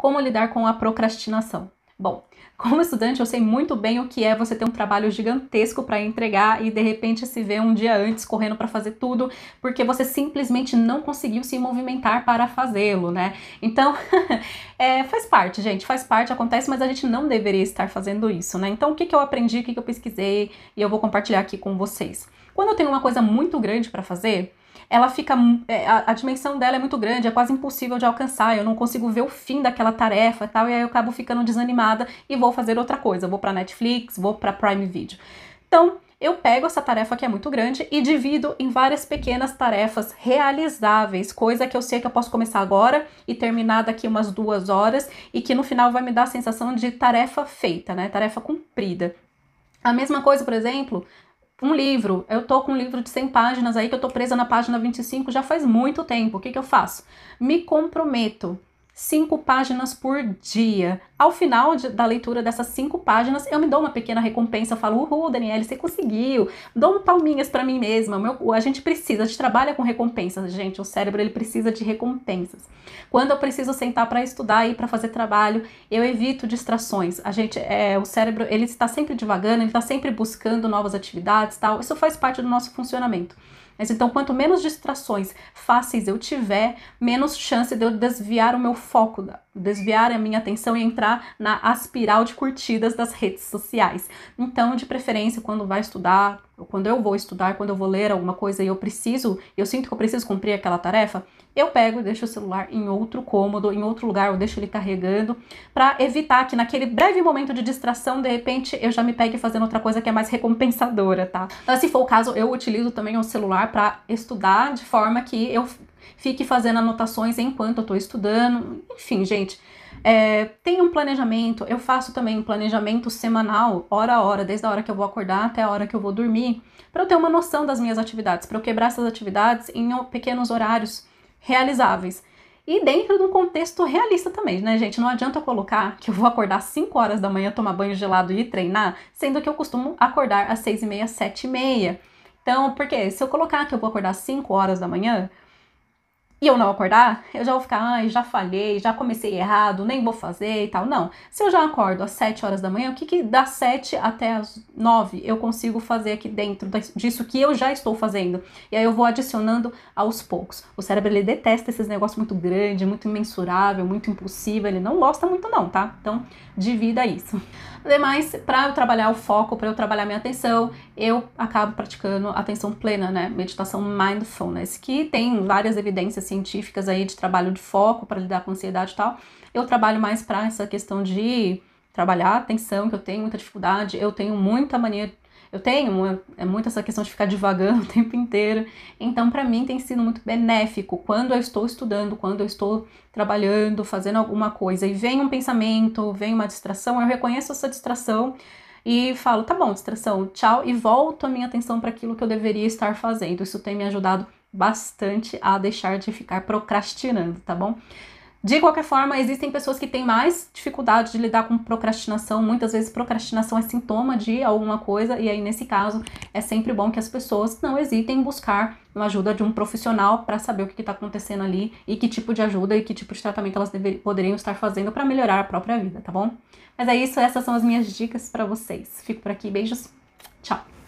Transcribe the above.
Como lidar com a procrastinação? Bom, como estudante, eu sei muito bem o que é você ter um trabalho gigantesco para entregar e de repente se ver um dia antes correndo para fazer tudo, porque você simplesmente não conseguiu se movimentar para fazê-lo, né? Então, é, faz parte, gente, faz parte, acontece, mas a gente não deveria estar fazendo isso, né? Então, o que, que eu aprendi, o que, que eu pesquisei e eu vou compartilhar aqui com vocês. Quando eu tenho uma coisa muito grande para fazer, ela fica. É, a, a, dimensão dela é muito grande, é quase impossível de alcançar, eu não consigo ver o fim daquela tarefa e tal, e aí eu acabo ficando desanimada e vou fazer outra coisa, vou para Netflix, vou para Prime Video. Então, eu pego essa tarefa que é muito grande e divido em várias pequenas tarefas realizáveis, coisa que eu sei que eu posso começar agora e terminar daqui umas duas horas e que no final vai me dar a sensação de tarefa feita, né? Tarefa cumprida. A mesma coisa, por exemplo, um livro, eu tô com um livro de 100 páginas aí que eu tô presa na página 25 já faz muito tempo. O que, que eu faço? Me comprometo cinco páginas por dia. Ao final de, da leitura dessas cinco páginas, eu me dou uma pequena recompensa. Eu falo, uhul, Daniele, você conseguiu. Dou palminhas para mim mesma. Meu, a gente precisa, a gente trabalha com recompensas, gente. O cérebro, ele precisa de recompensas. Quando eu preciso sentar para estudar e para fazer trabalho, eu evito distrações. A gente, é, o cérebro, ele está sempre devagando. ele está sempre buscando novas atividades tal. Isso faz parte do nosso funcionamento. Mas então, quanto menos distrações fáceis eu tiver, menos chance de eu desviar o meu foco, desviar a minha atenção e entrar na aspiral de curtidas das redes sociais. Então, de preferência, quando vai estudar, ou quando eu vou estudar, quando eu vou ler alguma coisa e eu preciso, eu sinto que eu preciso cumprir aquela tarefa, eu pego e deixo o celular em outro cômodo, em outro lugar, eu deixo ele carregando, para evitar que naquele breve momento de distração, de repente, eu já me pegue fazendo outra coisa que é mais recompensadora, tá? Então, se for o caso, eu utilizo também o celular para estudar de forma que eu fique fazendo anotações enquanto eu estou estudando. Enfim, gente, é, tem um planejamento. Eu faço também um planejamento semanal, hora a hora, desde a hora que eu vou acordar até a hora que eu vou dormir, para eu ter uma noção das minhas atividades, para eu quebrar essas atividades em pequenos horários realizáveis. E dentro de um contexto realista também, né, gente? Não adianta eu colocar que eu vou acordar 5 horas da manhã, tomar banho gelado e treinar, sendo que eu costumo acordar às 6 e meia, 7 e meia. Então, porque se eu colocar que eu vou acordar 5 horas da manhã, e eu não acordar, eu já vou ficar, ai, já falhei, já comecei errado, nem vou fazer e tal. Não. Se eu já acordo às 7 horas da manhã, o que que das 7 até as 9 eu consigo fazer aqui dentro disso que eu já estou fazendo? E aí eu vou adicionando aos poucos. O cérebro ele detesta esses negócios muito grande, muito imensurável, muito impossível, ele não gosta muito não, tá? Então, divida isso. Demais, para eu trabalhar o foco, para eu trabalhar minha atenção, eu acabo praticando atenção plena, né? Meditação mindfulness, que tem várias evidências científicas aí de trabalho de foco para lidar com ansiedade e tal. Eu trabalho mais para essa questão de trabalhar atenção, que eu tenho muita dificuldade, eu tenho muita mania eu tenho é, é muito essa questão de ficar divagando o tempo inteiro. Então, para mim, tem sido muito benéfico quando eu estou estudando, quando eu estou trabalhando, fazendo alguma coisa e vem um pensamento, vem uma distração, eu reconheço essa distração e falo, tá bom, distração, tchau, e volto a minha atenção para aquilo que eu deveria estar fazendo. Isso tem me ajudado bastante a deixar de ficar procrastinando, tá bom? De qualquer forma, existem pessoas que têm mais dificuldade de lidar com procrastinação. Muitas vezes, procrastinação é sintoma de alguma coisa, e aí, nesse caso, é sempre bom que as pessoas não hesitem em buscar a ajuda de um profissional para saber o que está acontecendo ali e que tipo de ajuda e que tipo de tratamento elas dever, poderiam estar fazendo para melhorar a própria vida, tá bom? Mas é isso, essas são as minhas dicas para vocês. Fico por aqui, beijos, tchau!